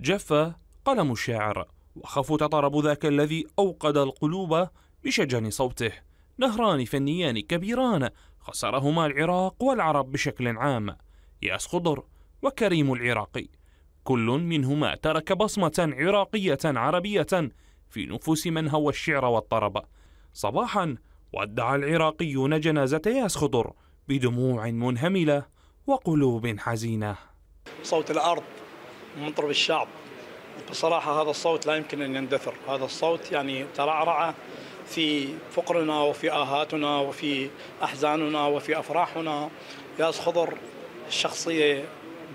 جف قلم الشاعر وخفت طرب ذاك الذي أوقد القلوب بشجن صوته نهران فنيان كبيران خسرهما العراق والعرب بشكل عام ياس خضر وكريم العراقي كل منهما ترك بصمة عراقية عربية في نفوس من هو الشعر والطرب صباحا ودع العراقيون جنازة ياس خضر بدموع منهملة وقلوب حزينة صوت الأرض ومطرب الشعب بصراحة هذا الصوت لا يمكن أن يندثر هذا الصوت يعني ترعرع في فقرنا وفي آهاتنا وفي أحزاننا وفي أفراحنا ياس خضر شخصية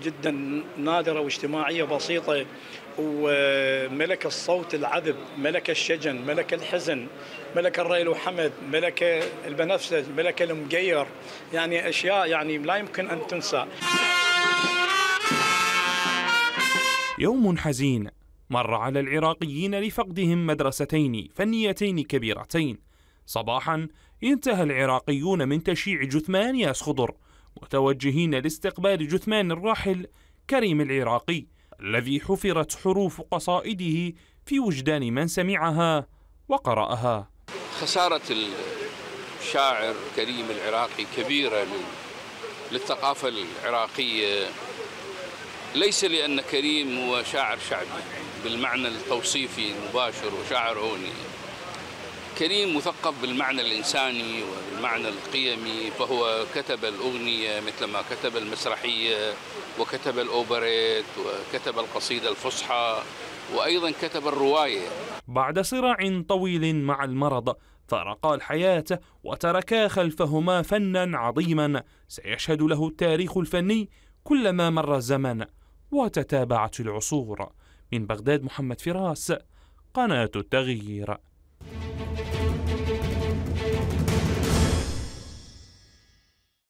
جدا نادرة واجتماعية بسيطة وملك الصوت العذب ملك الشجن ملك الحزن ملك الريل وحمد ملك البنفسج ملك المقير يعني أشياء يعني لا يمكن أن تنسى يوم حزين مر على العراقيين لفقدهم مدرستين فنيتين كبيرتين صباحا انتهى العراقيون من تشييع جثمان ياس خضر متوجهين لاستقبال جثمان الراحل كريم العراقي الذي حفرت حروف قصائده في وجدان من سمعها وقرأها خسارة الشاعر كريم العراقي كبيرة للثقافة العراقية ليس لأن كريم هو شاعر شعبي بالمعنى التوصيفي المباشر وشاعر هوني كريم مثقف بالمعنى الإنساني وبالمعنى القيمي فهو كتب الأغنية مثل ما كتب المسرحية وكتب الأوبريت وكتب القصيدة الفصحى وأيضا كتب الرواية بعد صراع طويل مع المرض فارقا الحياة وتركا خلفهما فنا عظيما سيشهد له التاريخ الفني كلما مر الزمن وتتابعت العصور من بغداد محمد فراس قناة التغيير